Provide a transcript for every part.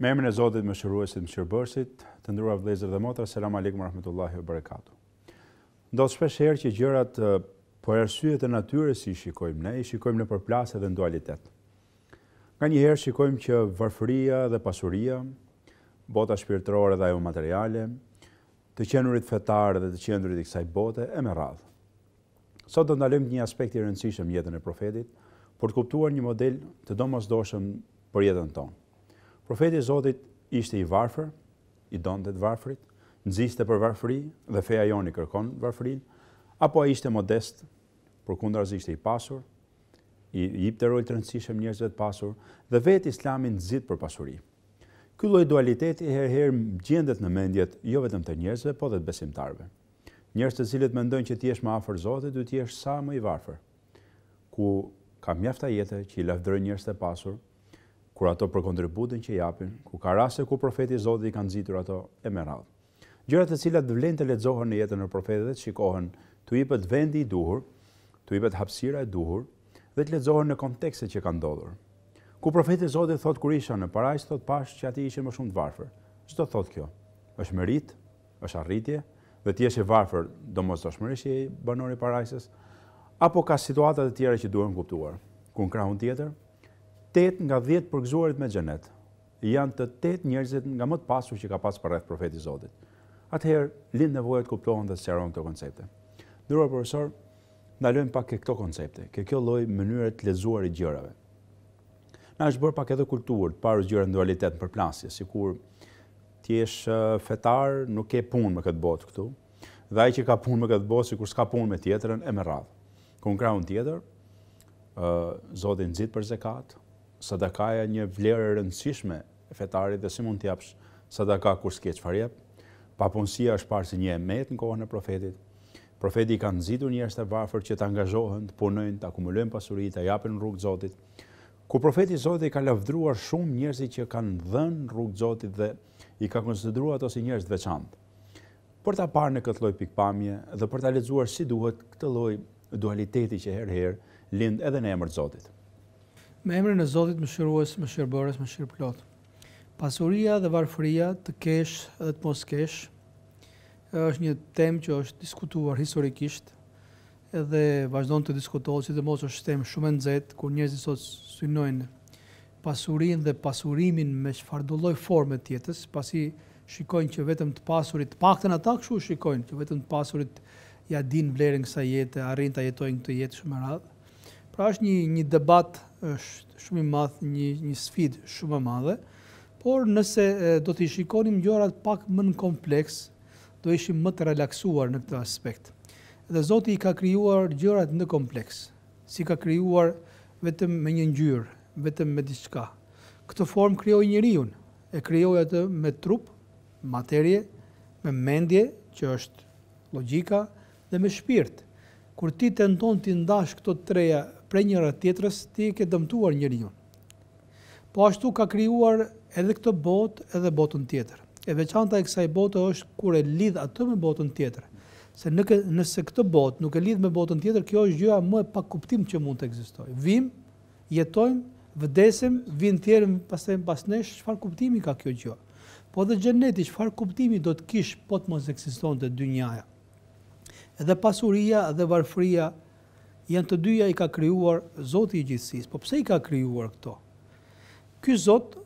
Me emrin e Zotit më shëruesit më të ndrua vëllezër dhe motra, selam aleikum rahmetullahi e barekatu. Ndo të shpesh herë që gjërat për ersyet e po natyre si shikojmë ne, i shikojmë në përplasë edhe në dualitet. Nga një herë shikojmë që vërfëria dhe pasuria, bota shpirtërore dhe ajo materiale, të qenurit fetarë dhe të qenurit i kësaj bote e me radhë. Sot do ndalëm një aspekt i rëndësishëm jetën e profetit, për të kuptuar një model të domazdoshëm për jetën tonë. Profeti Zotit ishte i varfër, i donte të varfrit, nxiste për varfëri dhe feja joni kërkon varfërin, apo ai ishte modest, përkundërzi ishte i pasur, i jipte rol të rëndësishëm njerëzve të pasur dhe vetë Islami nxit për pasuri. Ky lloj dualiteti herëherë gjendet në mendjet jo vetëm të njerëzve, po edhe të besimtarve. Njerëz të cilët mendojnë që ti je më afër Zotit, duhet të jesh sa më i varfër. Ku ka mjafta jetë që i lavdëroj njerëz të pasur, kur ato për kontributin që japin, ku ka rase ku profeti Zoti i ka nxitur ato e me radhë. Gjëra të cilat vlen të lexohen në jetën e profetëve, shikohen tu i pët vendi i duhur, tu i pët hapësira e duhur dhe të lexohen në kontekste që kanë ndodhur. Ku profeti Zoti thot kur isha në parajsë thot pash që ati ishin më shumë të varfër. Ço thot kjo? Është merit, është arritje dhe ti je i varfër domosdoshmërisht i banor parajsës apo ka situata të tjera që duhen kuptuar. Ku krahun tjetër, 8 nga 10 përgëzuarit me xhenet janë të 8 njerëzit nga më të pasur që ka pas rreth profeti Zotit. Atëherë lind nevoja të kuptohen dhe sqarohen këto koncepte. Dhuroj profesor, ndalojmë pak ke këto koncepte, ke kjo lloj mënyre të i gjërave. Na është bërë pak edhe kulturë, të parë gjëra në dualitet në si sikur ti je fetar, nuk ke punë me këtë botë këtu, dhe ai që ka punë me këtë botë sikur s'ka punë me tjetrën e me radhë. Kur tjetër, ë Zoti nxit për zakat, sadakaja një vlerë rëndësishme e fetarit dhe si mund t'japsh sadaka kur s'ke që farjep. Papunësia është parë si një emet në kohën e profetit. Profeti i kanë zidu njërës të vafër që t'angazhohën, t'punojnë, t'akumulojnë pasurit, t'ajapin në rrugë zotit. Ku profeti zotit i ka lafdruar shumë njërës i që kanë dhenë rrugë zotit dhe i ka konsideruar ato si njërës të veçantë. Për t'a parë në këtë loj pikpamje dhe për t'a lezuar si duhet këtë loj dualiteti që herë-herë edhe në emër të me emrin e Zotit mëshirues, mëshirbërues, mëshirplot. Pasuria dhe varfëria, të kesh dhe të mos kesh, është një temë që është diskutuar historikisht dhe vazhdon të diskutohet, mos është temë shumë e nxehtë kur njerëzit sot synojnë pasurinë dhe pasurimin me çfarëdo lloj forme tjetër, pasi shikojnë që vetëm të pasurit, paktën ata kshu shikojnë, që vetëm të pasurit ja din vlerën kësaj jete, arrin ta jetojnë këtë jetë shumë radh. Pra është një një debat është shumë i madh një një sfidë shumë e madhe, por nëse do të shikonim gjërat pak më në kompleks, do ishim më të relaksuar në këtë aspekt. Dhe Zoti i ka krijuar gjërat në kompleks, si ka krijuar vetëm me një ngjyrë, vetëm me diçka. Këtë formë krijoi njeriu, e krijoi atë me trup, materie, me mendje, që është logjika dhe me shpirt. Kur ti tenton ti ndash këto treja prej njëra tjetrës ti ke dëmtuar njëri një. Po ashtu ka kryuar edhe këtë botë edhe botën tjetër. E veçanta e kësaj botë është kur e lidh atë me botën tjetër. Se në nëse këtë botë nuk e lidh me botën tjetër, kjo është gjëja më e pa kuptim që mund të ekzistojë. Vim, jetojmë, vëdesim, vim tjerëm, pasem pastaj pas nesh, çfarë kuptimi ka kjo gjë? Po dhe xheneti, çfarë kuptimi do të kish po të mos ekzistonte njaja Edhe pasuria dhe varfria, janë të dyja i ka kryuar Zotë i gjithësis. Po pse i ka kryuar këto? Ky Zotë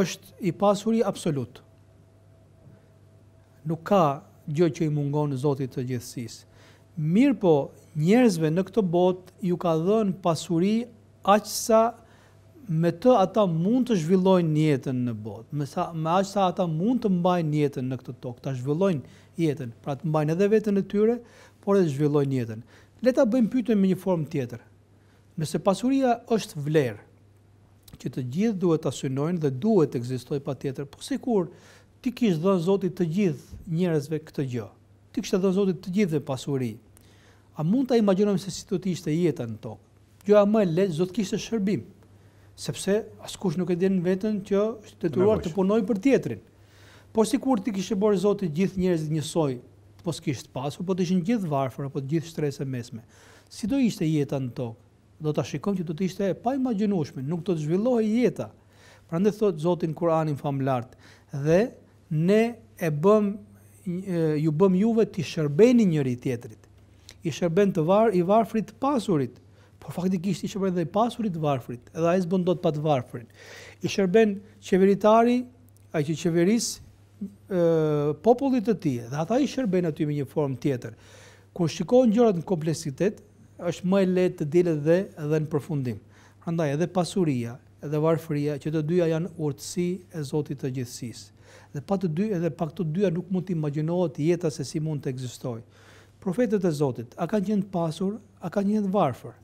është i pasuri absolut. Nuk ka gjë që i mungon Zotë i të gjithësis. Mirë po njerëzve në këtë botë ju ka dhënë pasuri aqësa me të ata mund të zhvillojnë njetën në botë. Me, me aqësa ata mund të mbajnë njetën në këtë tokë, ta zhvillojnë jetën, pra të mbajnë edhe vetën e tyre, por edhe zhvillojnë jetën. Le ta bëjmë pyetën me një formë tjetër. Nëse pasuria është vlerë që të gjithë duhet ta synojnë dhe duhet të ekzistojë patjetër, po sikur ti kish dhënë Zoti të gjithë njerëzve këtë gjë. Ti kish dhënë Zoti të gjithëve pasuri. A mund ta imagjinojmë se si do të ishte jeta në tokë? Gjëja më e lehtë zot kishte shërbim, sepse askush nuk e din veten që të detyruar të punojë për tjetrin. Po sikur ti kishe bërë Zoti të gjithë njerëzit njësoj, po s'kisht pasur, po të ishin gjithë varfër, apo të gjithë shtresë e mesme. Si do ishte jeta në tokë? Do të shikon që do të ishte pa i nuk do të zhvillohi jeta. Pra ndë thotë Zotin Kuranin famë lartë, dhe ne e bëm, ju bëm juve të shërbeni njëri tjetrit. I shërben të varë, i varfrit pasurit, por faktikisht i shërben dhe i pasurit varfrit, edhe a i zbëndot pa të varfrit. I shërben qeveritari, a që qeveris, popullit të tij dhe ata i shërbejnë aty me një formë tjetër, ku shikojnë gjërat në kompleksitet, është më e lehtë të dilet dhe edhe në përfundim. Prandaj edhe pasuria, edhe varfëria, që të dyja janë urtësi e Zotit të gjithësisë. Dhe pa të dy edhe pa këto dyja nuk mund të imagjinohet jeta se si mund të ekzistojë. Profetët e Zotit, a kanë qenë të pasur, a kanë qenë të varfër?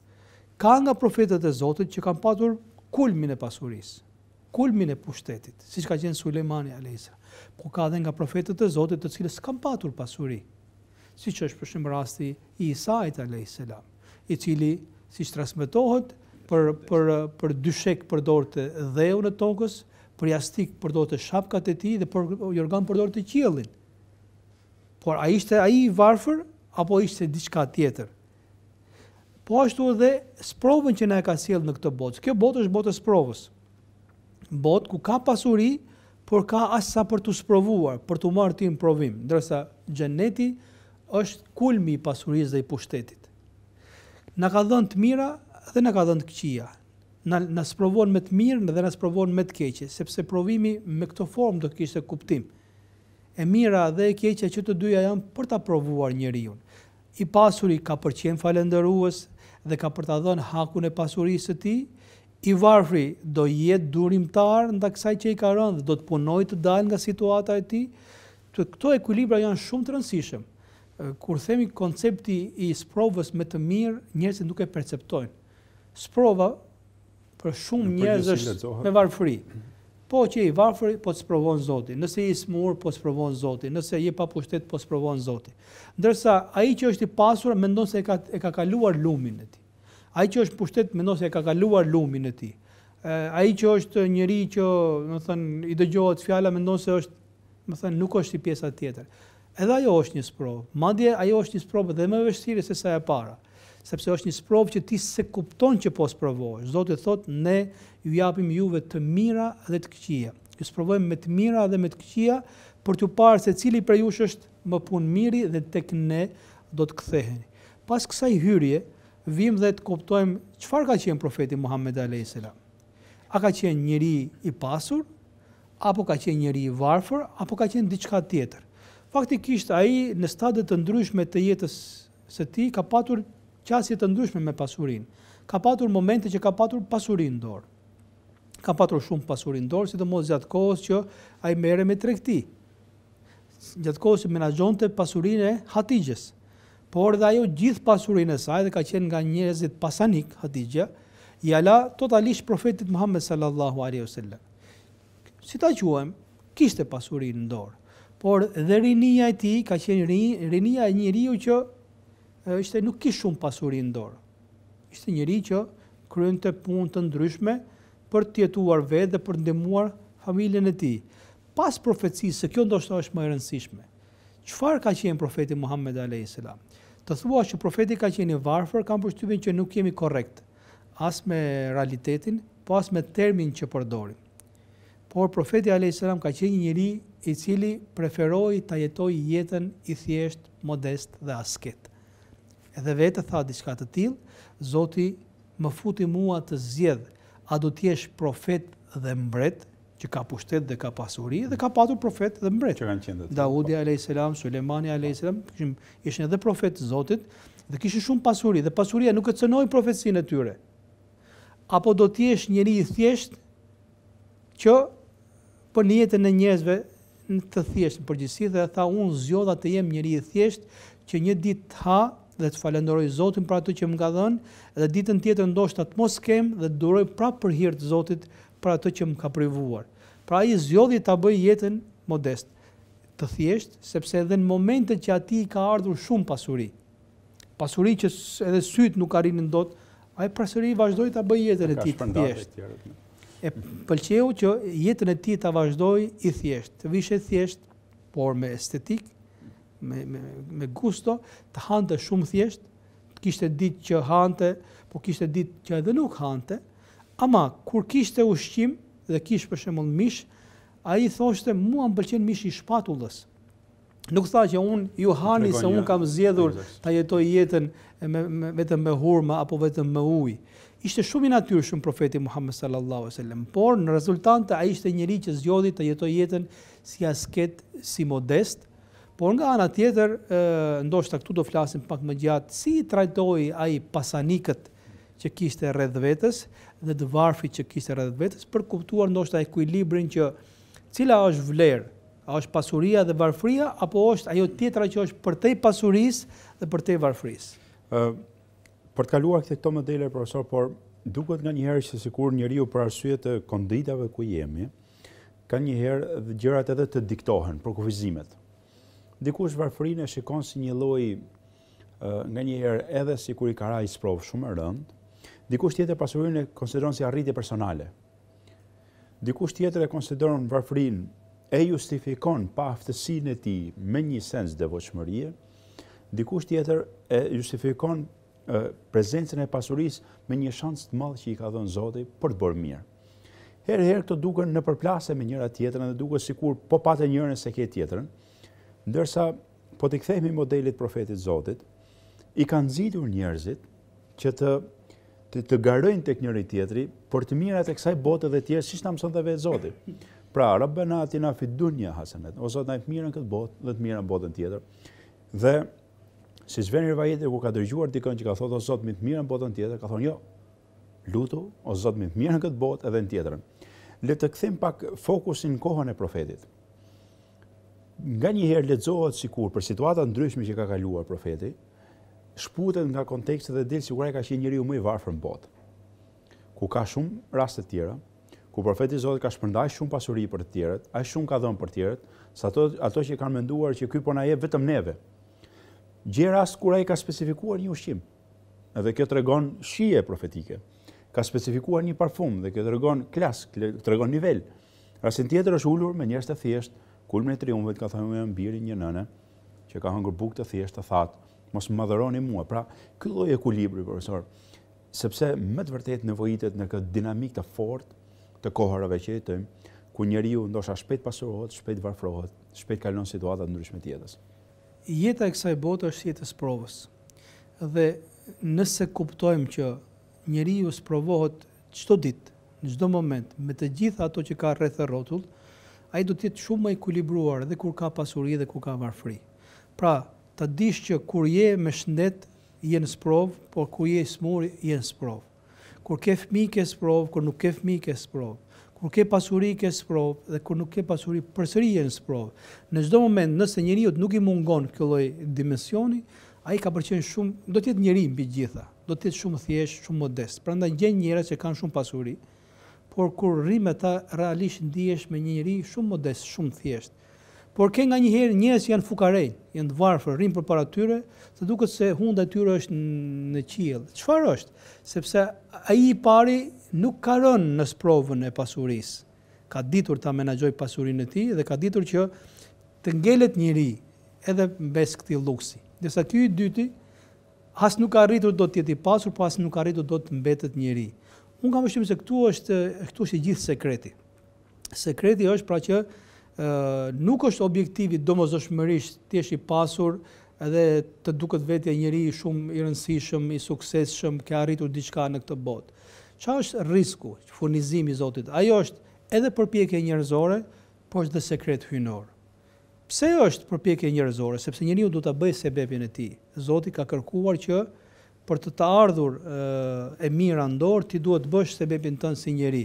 Ka nga profetët e Zotit që kanë patur kulmin e pasurisë, kulmin e pushtetit, siç ka qenë Sulejmani alayhis po ka dhe nga profetet e Zotit të cilës kam patur pasuri, si që është për rasti i Isajt a.s. i cili, si që trasmetohet, për, për, për dyshek përdor të dheu në tokës, për jastik përdor të shapkat e ti dhe për jorgan përdor të qilin. Por a ishte a i varfër, apo ishte diçka tjetër? Po ashtu edhe sprovën që ne ka sjellë në këtë botë. Kjo botë është botë sprovës. Botë ku ka pasuri, por ka as sa për të sprovuar, për të marrë në provim, ndërsa xheneti është kulmi i pasurisë dhe i pushtetit. Na ka dhënë të mira dhe na ka dhënë të këqija. Na na sprovon me të mirë dhe na sprovon me të keqe, sepse provimi me këto formë do të kishte kuptim. E mira dhe e keqja që të dyja janë për ta provuar njeriu. I pasuri ka për qenë falenderuës dhe ka për ta dhënë hakun e pasurisë të tij, i varfri do jetë durimtar nda kësaj që i ka rëndë, dhe do të punoj të dalë nga situata e ti, të këto ekulibra janë shumë të rëndësishëm. Kur themi koncepti i sprovës me të mirë, njerëzit nuk e perceptojnë. Sprova për shumë njerëz është me varfëri. Po që i varfëri, po të sprovon Zotin. Nëse i smurë, po të sprovon Zotin. Nëse i pa pushtet, po të sprovon Zotin. Ndërsa, aji që është i pasur, mendon se e ka, e ka kaluar lumin e ti. Ai që është pushtet mendon se ka kaluar lumin e tij. Ai që është njëri që, do të thënë, i dëgjohet fjala mendon se është, do të thënë, nuk është i pjesa tjetër. Edhe ajo është një sprov. Madje ajo është një sprov edhe më e vështirë se sa e para, sepse është një sprov që ti se kupton që po sprovohesh. Zoti thotë ne ju japim juve të mira dhe të këqija. Ju sprovojmë me të mira dhe me të këqija për të parë se cili prej jush është më punë miri dhe tek ne do të ktheheni. Pas kësaj hyrje, vim dhe të koptojmë qëfar ka qenë profeti Muhammed a.s. A ka qenë njëri i pasur, apo ka qenë njëri i varfër, apo ka qenë diçka tjetër. Faktikisht, a i në stadet të ndryshme të jetës së ti, ka patur qasjet të ndryshme me pasurin. Ka patur momente që ka patur pasurin dorë. Ka patur shumë pasurin dorë, si të mos gjatë kohës që a i mere me trekti. Gjatë kohës që menajon të pasurin e hatigjesë por dhe ajo gjithë pasurin e saj dhe ka qenë nga njerëzit pasanik, hadigja, i ala totalisht profetit Muhammed sallallahu alaihi wasallam. Si ta quem, kishte pasurin në dorë, por dhe rinia e tij ka qenë rinia e njeriu që ishte nuk kishte shumë pasuri në dorë. Ishte njëri që kryente punë të ndryshme për të jetuar vetë dhe për të familjen e tij. Pas profecisë, kjo ndoshta është më e rëndësishme. Çfarë ka qenë profeti Muhammed a.s.? të thua që profeti ka qenë i varfër, kam përshtypjen që nuk jemi korrekt as me realitetin, po as me termin që përdorim. Por profeti alayhis salam ka qenë një njeri i cili preferoi ta jetojë jetën i thjesht, modest dhe asket. Edhe vetë tha diçka të tillë, Zoti më futi mua të zgjedh, a do të jesh profet dhe mbret, që ka pushtet dhe ka pasuri dhe ka patur profet dhe mbret. Që kanë qenë. Daudi po. alayhis salam, Sulejmani alayhis salam, kishin ishin edhe profet të Zotit dhe kishin shumë pasuri dhe pasuria nuk e cënoi profetsinë e tyre. Apo do të jesh njëri i thjesht që po në jetën e njerëzve në të thjesht në përgjithësi dhe tha unë zgjodha të jem njëri i thjesht që një ditë të ha dhe të falenderoj Zotin për ato që më ka dhënë dhe ditën tjetër ndoshta të mos kem dhe duroj prapë për hir të Zotit për atë që më ka privuar. Pra i zjodhi të bëj jetën modest, të thjesht, sepse edhe në momentet që ati i ka ardhur shumë pasuri, pasuri që edhe sytë nuk arin në ndot, a e pasuri vazhdoj të bëj jetën e ti të thjesht. E pëlqehu që jetën e ti të vazhdoj i thjesht, të vishë e thjesht, por me estetik, me gusto, të hante shumë thjesht, kishtë e ditë që hante, po kishtë e ditë që edhe nuk hante, Ama, kur kishte ushqim dhe kish për shembull mish, ai thoshte mua m'pëlqen mishi i shpatullës. Nuk tha që unë ju hani se unë kam zjedhur ta jetoj jetën me, vetëm me hurma apo vetëm me uj. Ishte shumë i natyrshëm profeti Muhammed sallallahu a sellem, por në rezultante a ishte njëri që zjodhi ta jetoj jetën si asket, si modest, por nga ana tjetër, e, ndoshta këtu do flasim pak më gjatë, si i trajtoj a i pasanikët që kishte rreth vetës, dhe të varfi që kishte rreth vetes për kuptuar ndoshta ekuilibrin që cila është vlerë, a është pasuria dhe varfria, apo është ajo tjetra që është për te pasurisë dhe për te varfërisë. për të kaluar këtë këto modele profesor, por duket nganjëherë se sikur njeriu për arsye të konditave ku jemi, ka njëherë dhe gjërat edhe të diktohen për kufizimet. Dikush varfërinë shikon si një lloj nga njëherë edhe si kur i ka rajtë shumë rëndë, Dikush tjetër pasurinë e konsideron si arritje personale. Dikush tjetër e konsideron varfrin e justifikon pa aftësin e ti me një sens dhe voçmërie. Dikush tjetër e justifikon prezencën e pasuris me një shansë të madhë që i ka dhënë Zotit për të bërë mirë. Herë herë këto duken në përplase me njëra tjetërën dhe duke sikur po patë njërën se ke tjetërën, ndërsa po të kthejmë modelit profetit Zotit, i kanë zidur njerëzit që të të, të garojnë tek njëri tjetri për të mirat e kësaj bote dhe tjerë, siç na mëson vetë Zoti. Pra, rabbena atina fidun një hasenet, o Zot na të mirën këtë botë dhe të mirën botën tjetër. Dhe siç vjen rivajeti ku ka të dikon që ka thotë o Zot më të mirën botën tjetër, ka thonë jo. Lutu o Zot më të mirën këtë botë edhe në tjetrën. Le të kthejmë pak fokusin në kohën e profetit. Nga një herë lexohet sikur për situata ndryshme që ka kaluar profeti, shputet nga kontekstet dhe dilë sigur e ka qenë njëri u më i varfër në botë. Ku ka shumë rastet tjera, ku profeti Zot ka shpërndaj shumë pasuri për të tjerët, aq shumë ka dhënë për të tjerët, sa ato, ato që kanë menduar që ky po na jep vetëm neve. Gjera asë kur ai ka specifikuar një ushqim. Edhe kjo tregon shije profetike. Ka specifikuar një parfum dhe kjo tregon klas, tregon nivel. Rastin tjetër është ullur me njerëz të thjeshtë, kulmin e triumfit ka thënë me një nënë që ka hëngur bukë të thjeshtë të thatë, mos më madhëroni mua. Pra, ky lloj ekuilibri, profesor, sepse më të vërtet nevojitet në këtë dinamik të fort të kohërave që jetojmë, ku njeriu ndoshta shpejt pasurohet, shpejt varfrohet, shpejt kalon situata në ndryshme të jetës. Jeta e kësaj bote është jeta e provës. Dhe nëse kuptojmë që njeriu sprovohet çdo ditë, në çdo moment me të gjitha ato që ka rreth rrotull, ai do të jetë shumë më ekuilibruar edhe kur ka pasuri dhe kur ka varfëri. Pra, të dish që kur je me shëndet, je në sprov, por kur je smur, je në sprov. Kur ke fmi, ke sprov, kur nuk ke fmi, ke sprov. Kur ke pasuri, ke sprov, dhe kur nuk ke pasuri, përsëri je në sprov. Në gjdo moment, nëse njëri jëtë nuk i mungon këlloj dimensioni, a i ka përqenë shumë, do tjetë njëri mbi gjitha, do tjetë shumë thjesht, shumë modest. Pra nda gjenë njëra që kanë shumë pasuri, por kur rrimë e ta realisht ndihesh me një njëri shumë modest, shumë thjesht, Por ke nga një herë njerëz që janë fukarej, janë të varfër, për para tyre, të duket se hunda e tyre është në qiell. Çfarë është? Sepse ai i pari nuk ka rënë në sprovën e pasurisë. Ka ditur ta menaxhoj pasurinë e tij dhe ka ditur që të ngelet njëri edhe mbes këti luksi. Ndërsa ky i dyti as nuk ka arritur do të jetë i pasur, po as nuk ka arritur do të mbetet njëri. Unë kam vështirësi se këtu është këtu është i gjithë sekreti. Sekreti është pra që nuk është objektivi do më zëshmërisht të jeshtë i pasur edhe të duket vetja e njëri shumë i rënsishëm, i sukseshëm, ke arritur diçka në këtë botë. Qa është risku, furnizimi, zotit? Ajo është edhe përpjekje njërzore, por është dhe sekret hynor. Pse është përpjekje njërzore? Sepse njëri ju du të bëjë sebebjen e ti. Zotit ka kërkuar që për të të ardhur e mirë andor, ti duhet bësh sebebjen tënë si njëri.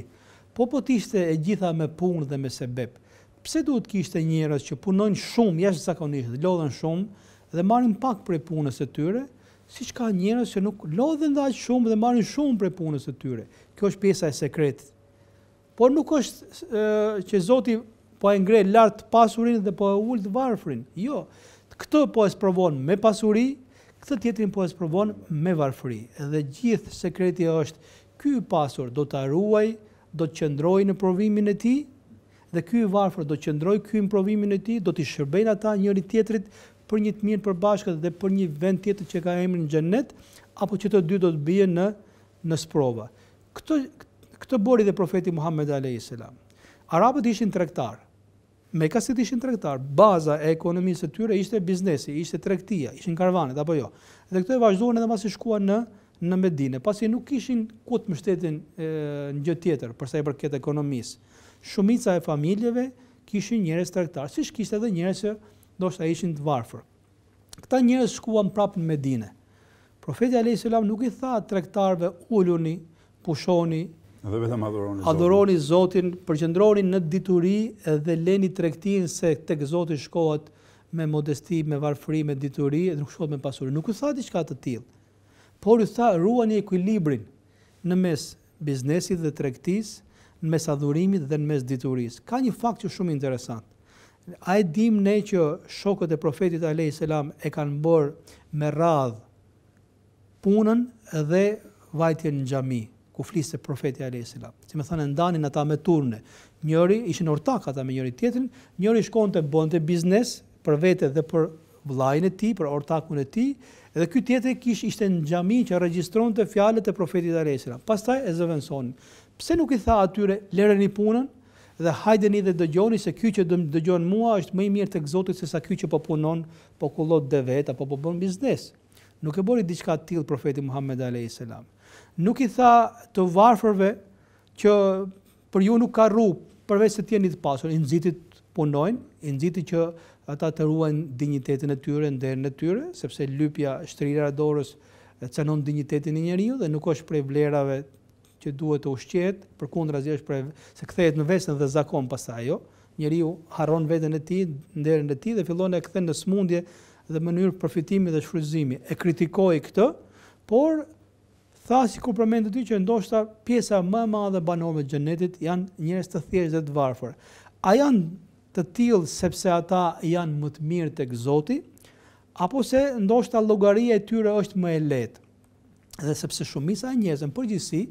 Po po tishte e gjitha me punë dhe me sebebjë pse duhet kishte njerëz që punojnë shumë jashtëzakonisht, lodhen shumë dhe marrin pak prej punës së tyre, siç ka njerëz që nuk lodhen dha aq shumë dhe marrin shumë prej punës së tyre. Kjo është pjesa e sekretit. Por nuk është e, që Zoti po e ngre lart pasurinë dhe po e ul të varfrin. Jo. Këtë po e sprovon me pasuri, këtë tjetrin po e sprovon me varfëri. Dhe gjithë sekreti është ky pasur do ta ruaj, do të qëndrojë në provimin e tij, dhe i varfër do qëndroj kjoj në provimin e ti, do t'i shërbejnë ata njëri tjetrit për një të mirë përbashkët dhe për një vend tjetër që ka emrin në gjennet, apo që të dy do të bje në, në sprova. Këtë, këtë bori dhe profeti Muhammed a.s. Arabët ishin trektar, me kasit ishin trektar, baza e ekonomisë të tyre ishte biznesi, ishte trektia, ishin karvanet, apo jo. Dhe këtë e vazhdojnë edhe masi shkua në, në Medine, pasi nuk ishin ku të mështetin e, gjë tjetër, përsa i përket ekonomisë shumica e familjeve kishin njerëz tregtar, siç kishte edhe njerëz që ndoshta ishin të varfër. Këta njerëz shkuan prapë në Medinë. Profeti Alayhis salam nuk i tha tregtarëve uluni, pushoni, edhe vetëm adhuroni. Adhuroni Zotin, Zotin përqendroni në dituri dhe lëni tregtinë se tek Zoti shkohet me modesti, me varfëri, me dituri, e nuk shkohet me pasuri. Nuk u tha diçka të tillë. Por u tha ruani ekuilibrin në mes biznesit dhe tregtisë, në mes adhurimit dhe në mes diturisë. Ka një fakt që shumë interesant. A e dim ne që shokët e profetit Alei Selam e kanë bërë me radhë punën dhe vajtjen në gjami, ku flisë e profetit Alei Selam. Si me thënë, ndanin ata me turne. Njëri ishin ortak ata me njëri tjetin, njëri shkonë të bëndë të biznes për vete dhe për vlajnë e ti, për ortakun e ti, Edhe ky tjetër kish ishte në xhamin që regjistronte fjalët e profetit Alesira. Pastaj e zëvendëson. Pse nuk i tha atyre, lëreni punën dhe hajdeni dhe dëgjoni se ky që dëgjon mua është më i mirë tek Zoti se sa ky që po punon, po kullot devet apo po bën biznes. Nuk e bori diçka të tillë profeti Muhammed Alayhis salam. Nuk i tha të varfërve që për ju nuk ka rrugë përveç se të jeni të pasur, i nxitit punojnë, i nxitit që ata të ruajnë dignitetin e tyre në derën e tyre, sepse lypja shtrirë e dorës e dignitetin dinjitetin e njeriu dhe nuk është prej vlerave që duhet të ushqet, përkundra zi është prej se kthehet në vesën dhe zakon pastaj ajo, njeriu harron veten e tij në derën e tij dhe fillon të kthen në smundje dhe mënyrë përfitimi dhe shfrytëzimi. E kritikoi këtë, por tha si ku përmendë të ti që ndoshta pjesa më madhe banorëve të xhenetit janë njerëz të thjeshtë dhe të varfër. A janë të tilë sepse ata janë më të mirë të këzoti, apo se ndoshta llogaria e tyre është më e letë. Dhe sepse shumisa e njëzën përgjësi,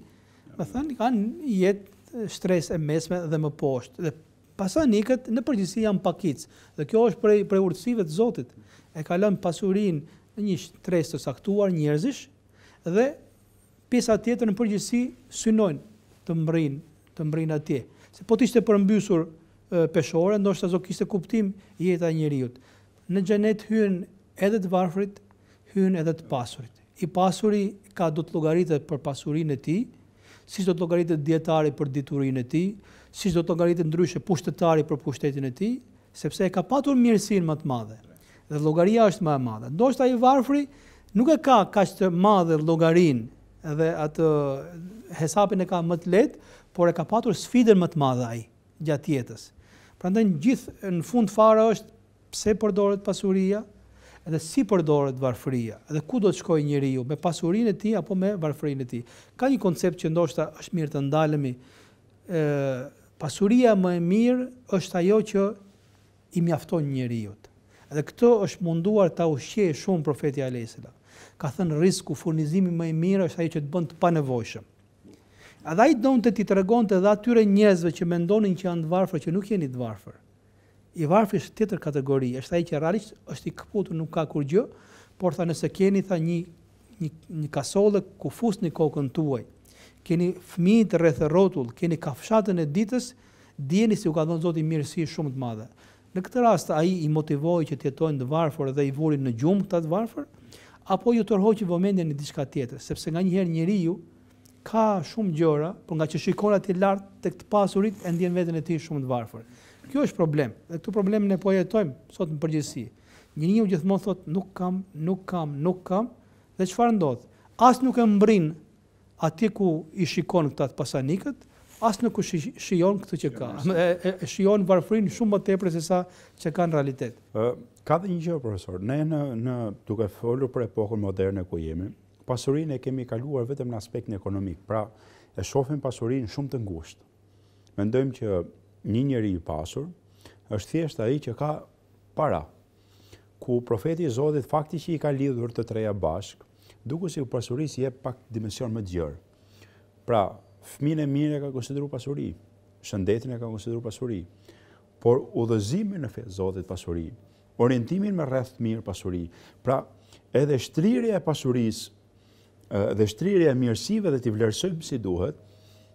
më thënë, kanë jetë stres e mesme dhe më poshtë. Dhe pasanikët në përgjësi janë pakicë. Dhe kjo është prej, prej të zotit. E kalën pasurin në një stres të saktuar njërzish, dhe pisa tjetër në përgjësi synojnë të mbrinë, të mbrinë atje. Se po të ishte përmbysur peshore, ndoshtë të kishte kuptim jetë a njëriut. Në gjenet hynë edhe të varfrit, hynë edhe të pasurit. I pasuri ka do të logaritet për pasurin e ti, si do të logaritet djetari për diturin e ti, si do të logaritet ndryshe pushtetari për pushtetin e ti, sepse e ka patur mirësin më të madhe. Dhe logaria është më e madhe. Ndoshtë a i varfri nuk e ka ka që të madhe logarin dhe atë hesapin e ka më të letë, por e ka patur sfidën më të madhaj gjatë jetës. Prandaj gjithë në fund fara është pse përdoret pasuria, edhe si përdoret varfëria, edhe ku do të shkojë njeriu me pasurin e tij apo me varfërin e tij. Ka një koncept që ndoshta është mirë të ndalemi, ë pasuria më e mirë është ajo që i mjafton njerëut. Edhe këtë është munduar ta ushqej shumë profeti Alayhiselatu. Ka thënë risku furnizimi më i mirë është ai që të bën të panevojshëm. Edhe ai donte t'i tregonte dha atyre njerëzve që mendonin që janë të varfër që nuk jeni të varfër. I varfër është tjetër kategori, është ai që realisht është i kaputur, nuk ka kur gjë, por tha nëse keni tha një një një kasollë ku fusni kokën tuaj. Keni fëmijë të rreth rrotull, keni kafshatën e ditës, dijeni se u ka dhënë Zoti mirësi shumë të madhe. Në këtë rast ai i motivoi që të jetojnë të varfër dhe i vurin në gjumë ta të varfër apo ju tërhoqë vëmendjen në diçka tjetër, sepse nganjëherë njeriu, ka shumë gjëra, por nga që shikon atë lart tek të pasurit e ndjen veten e tij shumë të varfër. Kjo është problem. Dhe këtu problem ne po jetojmë sot në përgjithësi. Një gjithmonë thot nuk kam, nuk kam, nuk kam dhe çfarë ndodh? As nuk e mbrin atje ku i shikon këta të pasanikët, as nuk shi, shijon këtë që ka. E, e, e shijon varfrin shumë më tepër se sa që kanë realitet. Ka dhe një gjë profesor, ne në në duke folur për epokën moderne ku jemi, pasurinë e kemi kaluar vetëm në aspektin ekonomik. Pra, e shohim pasurinë shumë të ngushtë. Mendojmë që një njeri i pasur është thjesht ai që ka para. Ku profeti i Zotit fakti që i ka lidhur të treja bashk, duke si pasurisë jep pak dimension më të gjerë. Pra, fëmin e mirë e ka konsideru pasuri, shëndetin e ka konsideru pasuri, por udhëzimin në fetë zotit pasuri, orientimin me rreth mirë pasuri, pra edhe shtrirje e pasurisë dhe shtrirja e mirësive dhe t'i vlerësojmë si duhet,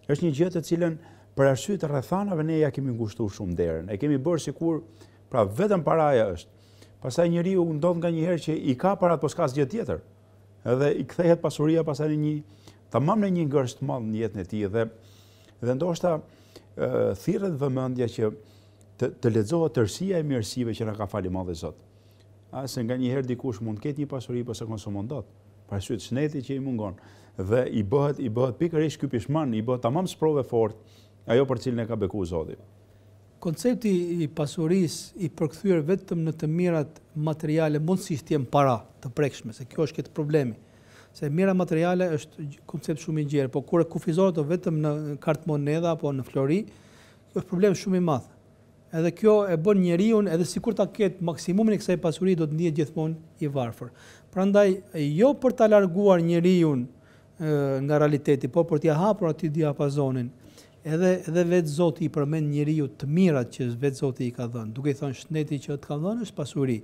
është një gjëtë të cilën për arsy të rrethanave ne ja kemi ngushtu shumë derën. E kemi bërë si kur, pra vetëm paraja është. Pasaj njëri u ndonë nga njëherë që i ka parat, po s'ka s'gjët tjetër. Edhe i kthehet pasuria pasaj një, ta mamë në një ngërsh të në jetën në ti dhe dhe ndoshta thiret dhe mëndja që të ledzoha tërsia e mirësive që në ka fali malë dhe zotë. Ase nga njëherë dikush mund ketë një pasuri, po konsumon dhëtë parësut shneti që i mungon, dhe i bëhet, i bëhet pikër ishë pishman, i bëhet tamam sprove fort, ajo për cilën e ka beku zodi. Koncepti i pasuris i përkthyer vetëm në të mirat materiale mundës i shtjem para të prekshme, se kjo është këtë problemi. Se mirat materiale është koncept shumë i gjerë, po kure kufizorët o vetëm në kartë monedha apo në flori, është problem shumë i madhë edhe kjo e bën njeriun edhe sikur ta ket maksimumin e kësaj pasurie do të ndihet gjithmonë i varfër. Prandaj jo për ta larguar njeriu nga realiteti, por për t'ia hapur atë diapazonin. Edhe edhe vet Zoti i përmend njeriu të mirat që vet Zoti i ka dhënë, duke i thënë shëndeti që të ka dhënë është pasuri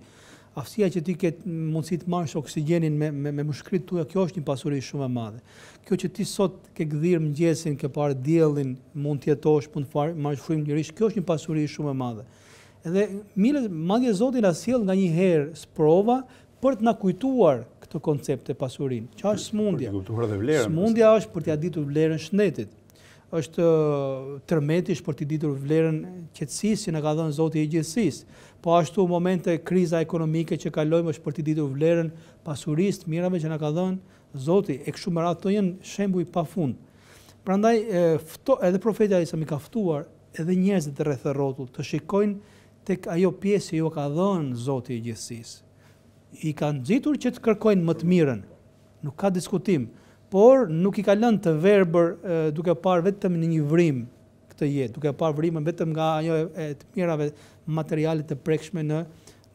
aftësia që ti ke mundësi të marrësh oksigjenin me me, me mushkrit tuaj, kjo është një pasuri shumë e madhe. Kjo që ti sot ke gdhirë mëngjesin, ke parë diellin, mund të jetosh, mund të marrësh frymë lirish, kjo është një pasuri shumë e madhe. Edhe mirë, madje Zoti na sjell nga një herë sprova për të na kujtuar këtë koncept të pasurisë. Çfarë është smundja? Smundja është për të ja ditur vlerën shëndetit është tërmetish për të ditur vlerën qetësisë që na ka dhënë Zoti i gjithësisë po ashtu momente kriza ekonomike që kalojmë është për të ditur vlerën pasurisë mirave që na ka dhënë Zoti e kështu me radhë janë shembuj pafund. Prandaj e, fto, edhe profetja i sa më ka ftuar edhe njerëzit rreth rrotull të shikojnë tek ajo pjesë që ju ka dhënë Zoti i gjithësisë. I ka nxitur që të kërkojnë më të mirën. Nuk ka diskutim, por nuk i ka lënë të verbër duke parë vetëm në një vrim, këtë jetë, duke parë vrimën vetëm nga ajo e të mirave materiale të prekshme në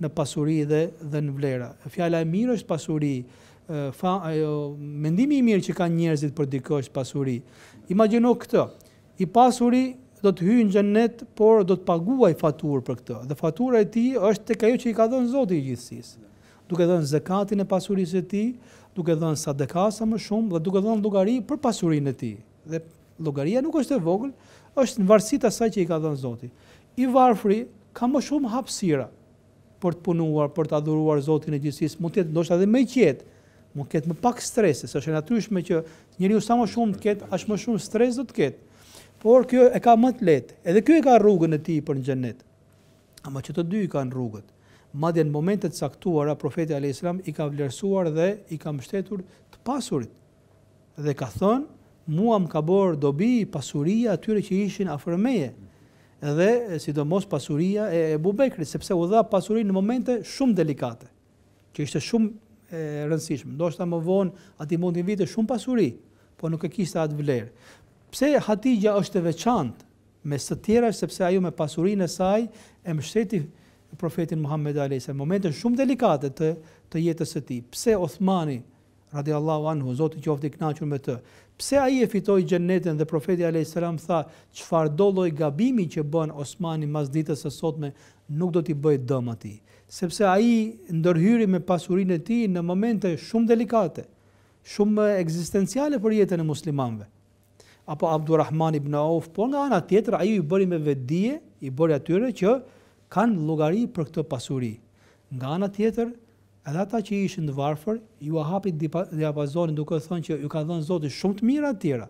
në pasuri dhe dhe në vlera. Fjala e mirë është pasuri, fa ajo mendimi i mirë që kanë njerëzit për dikë është pasuri. Imagjino këtë. I pasuri do të hyjë në xhenet, por do të paguaj faturë për këtë. Dhe fatura e tij është tek ajo që i ka dhënë Zoti i gjithësisë. Duke dhënë zakatin e pasurisë së tij, duke dhënë sadaka më shumë dhe duke dhënë llogari për pasurinë e tij. Dhe llogaria nuk është e vogël, është në varësi të asaj që i ka dhënë Zoti. I varfri ka më shumë hapësira për të punuar, për të adhuruar Zotin e gjithësis, mund të jetë ndoshta edhe më i qetë, mund të ketë më pak stres, sepse është natryshme që njeriu sa më shumë të ketë, ashtë më shumë stres do të ketë. Por kjo e ka më të lehtë. Edhe ky e ka rrugën e tij për në xhenet. ama që të dy i kanë rrugët. Madje në momente të caktuara profeti Alayhis salam i ka vlerësuar dhe i ka mbështetur të pasurit. Dhe ka thënë mua më ka bërë dobi pasuria atyre që ishin meje. Edhe sidomos pasuria e Ebu Bekrit, sepse u dha pasurinë në momente shumë delikate, që ishte shumë e rëndësishme. Do shta më vonë aty mundin vite vitë shumë pasuri, po nuk e kishte atë vlerë. Pse Hatija është e veçantë me së tjera sepse ajo me pasurinë e saj e mbështeti profetin Muhammed Ali në momente shumë delikate të të jetës së tij. Pse Uthmani radiallahu anhu, zoti qoftë i kënaqur me të pse ai e fitoi xhenetin dhe profeti a.s. tha çfarë do lloj gabimi që bën Osmani mas ditës së sotme nuk do t'i bëj dëm atij sepse ai ndërhyri me pasurinë e tij në momente shumë delikate shumë ekzistenciale për jetën e muslimanëve apo Abdulrahman ibn Auf po nga ana tjetër ai i bëri me vetdije i bëri atyre që kanë llogari për këtë pasuri nga ana tjetër Edhe ata që ishin të varfër, ju a hapi diapazonin duke thënë që ju ka dhënë Zoti shumë të mira të tjera.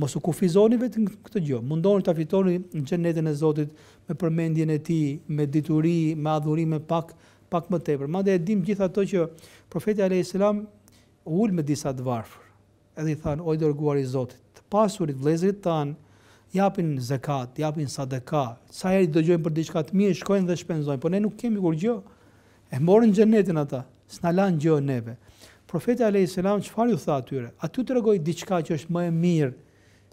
Mos u kufizoni vetëm këtë gjë. Mundoni ta fitoni në xhenetin e Zotit me përmendjen e tij, me dituri, me adhurim me pak pak më tepër. Madje e dim gjithë ato që profeti alayhis salam ul me disa të varfër. Edhe i than o i dërguar i Zotit, të pasurit vëllezërit tan japin zakat, japin sadaka. Sa herë dëgjojmë për diçka të mirë, shkojnë dhe shpenzojnë, por ne nuk kemi kur gjë. E morën xhenetin ata, s'na lanë gjë neve. Profeti alayhiselam çfarë u tha atyre? Atu tregoi diçka që është më e mirë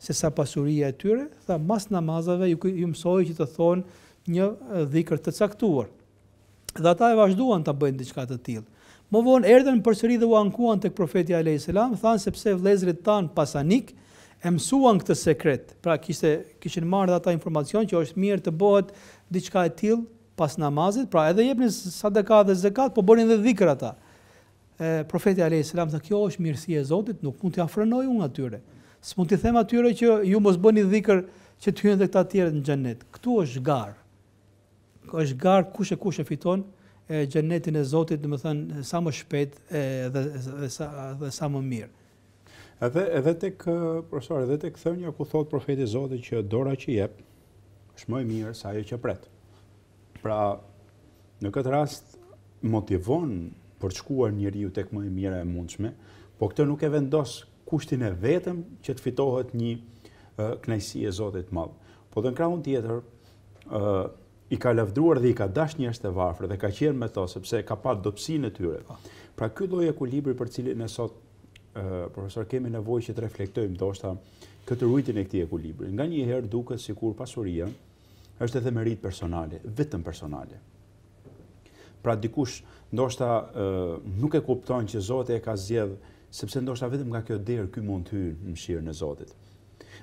se sa pasuria e tyre, tha mas namazave ju, ju mësoi që të thonë një dhikër të caktuar. Dhe ata e vazhduan ta bëjnë diçka të tillë. Më vonë erdhën përsëri dhe u ankuan tek profeti alayhiselam, salam, thanë sepse vëllezrit tan pasanik e mësuan këtë sekret. Pra kishte kishin marrë ata informacion që është mirë të bëhet diçka e tillë pas namazit, pra edhe jepni sadaka dhe zekat, po bëni edhe dhikr ata. E profeti alayhis salam tha, "Kjo është mirësia e Zotit, nuk mund të afrojë unë atyre. S'mund t'i them atyre që ju mos bëni dhikr që të hyjnë këta të tjerë në xhenet. Ktu është gar. është gar kush e kush e fiton e xhenetin e Zotit, do më thënë sa më shpejt e dhe sa dhe sa më mirë." Edhe edhe tek profesor, edhe tek thënia ku thot profeti Zotit që dora që jep është më e mirë se ajo që pret. Pra, në këtë rast, motivon për të shkuar njëri ju tek më e mire e mundshme, po këtë nuk e vendos kushtin e vetëm që të fitohet një uh, knajsi e Zotit madhë. Po dhe në kraun tjetër, i ka lefdruar dhe i ka dash njështë e vafër dhe ka qenë me to, sepse ka patë dopsin e tyre. Pra, këtë loj e kulibri për cilin e sot, profesor, kemi nevoj që të reflektojmë, do shta, këtë rujtën e këti e kulibri. Nga një herë duke si kur pasurien, është edhe merit personale, vetëm personale. Pra dikush, ndoshta nuk e kupton që Zotë e ka zjedhë, sepse ndoshta vetëm nga kjo derë, kjo mund të hyrë në mshirë në Zotit.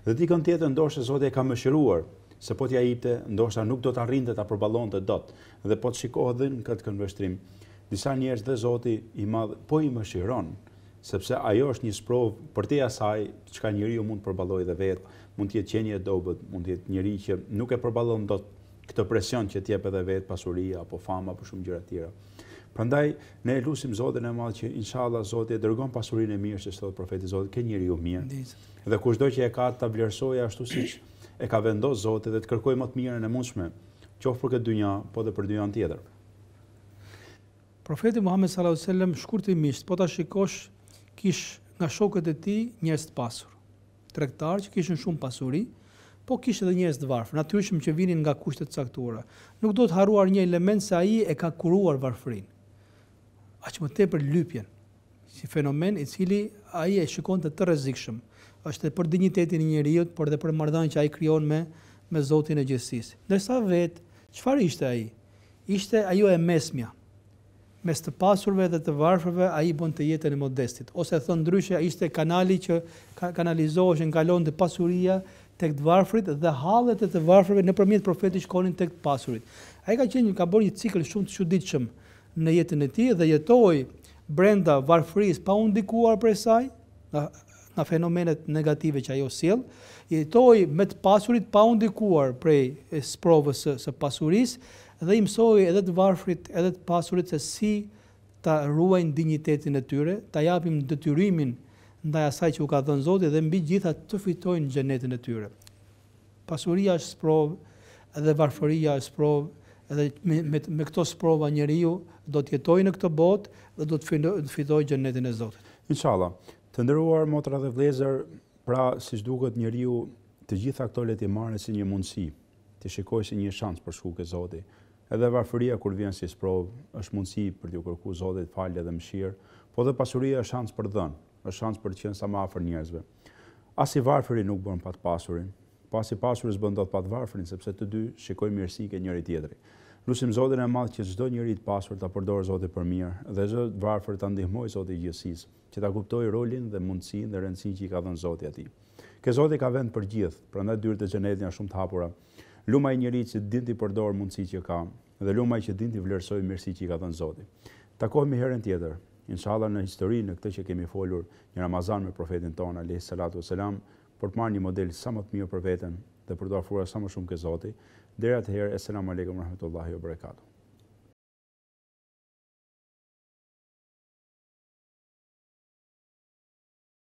Dhe dikën tjetër, ndoshta Zotë e ka mëshiruar, se po t'ja ipte, ndoshta nuk do t'arrinde t'a përbalon të dotë, dhe po t'shikohë dhe në këtë kënvështrim, disa njerës dhe Zotë i madhë, po i mëshironë, sepse ajo është një sprovë për te asaj që ka njëri ju mund të përbaloj dhe vetë, mund të jetë qenje dobet, mund të jetë njëri që nuk e përbalon do të këtë presion që tjep edhe vetë pasuria, apo fama, apo shumë gjyra tjera. Prandaj, ne e lusim Zotin e madhë që inshallah Zotin e dërgon pasurin e mirë, që së thotë profetit Zotin, ke njëri ju mirë. Dhe doj që e ka të vlerësoj, ashtu si që e ka vendos Zotin dhe të kërkoj më të mirë në mundshme, qofë për këtë dynja, po dhe për dynja në tjetër. Profetit Muhammed Sallallahu Sallam, shkurti mishtë, po të shikosh kish nga shokët e ti njerëz të pasur. Trektarë që kishin shumë pasuri, po kishte edhe njerëz të varfër. Natyrishmë që vinin nga kushtet saktura. Nuk do të haruar një element se aji e ka kuruar varfrin. A që më te për lypjen, si fenomen i cili aji e shikon të të rezikshëm. A për dignitetin e rjot, por dhe për mardhan që aji kryon me, me zotin e gjithësis. Dhe vet, vetë, qëfar ishte aji? Ishte ajo e mesmja, mes të pasurve dhe të varfërve ai bën të jetën e modestit ose thon ndryshe ai ishte kanali që kanalizoheshin kalon të pasuria tek të varfrit dhe hallet e të varfërve nëpërmjet profetit shkonin tek të pasurit ai ka qenë ka bërë një cikël shumë të çuditshëm në jetën e tij dhe jetoi brenda varfërisë pa u ndikuar prej saj nga, nga fenomenet negative që ajo sjell jetoi me të pasurit pa u ndikuar prej sprovës së, së pasurisë dhe i mësoi edhe të varfrit, edhe të pasurit se si ta ruajnë dinjitetin e tyre, ta japim detyrimin ndaj asaj që u ka dhënë Zoti dhe mbi gjitha të fitojnë xhenetin e tyre. Pasuria është provë, edhe varfëria është provë, edhe me, me, me këto sprova njeriu do të jetojë në këtë botë dhe do të fitojë xhenetin e Zotit. Inshallah. Të nderuar motra dhe vëllezër, pra siç duket njeriu të gjitha ato le të marrë si një mundësi ti shikoj si një shans për shkuke Zotit. Edhe varfëria kur vjen si sprov, është mundësi për t'ju kërku Zotit falje dhe mëshirë, po dhe pasuria është shans për dhënë, është shans për të qenë sa më afër njerëzve. As i varfëri nuk bën pa të pasurin, po as i pasurës bën dot pa të varfërin, sepse të dy shikoj mirësi ke njëri tjetrit. Lusim Zotin e madh që çdo njeri të pasur ta përdorë Zoti për mirë dhe çdo varfër ta ndihmoj Zoti gjithësisë, që ta kuptojë rolin dhe mundësinë dhe rëndësinë që i ka dhënë Zoti atij. Ke Zoti ka vend për gjithë, prandaj dyert e xhenetit janë shumë të hapura luma i njëri që din t'i përdojë mundësi që ka, dhe luma i që din t'i vlerësojë mirësi që i ka dhënë Zotit. Takohemi herën tjetër, inshallah në histori, në këtë që kemi folur një Ramazan me profetin tonë, alihi salatu selam, për të marrë një model sa më të mirë për vetën dhe për të afurë sa më shumë ke Zotit, dhe e të herë, assalamu alaikum, rahmetullahi,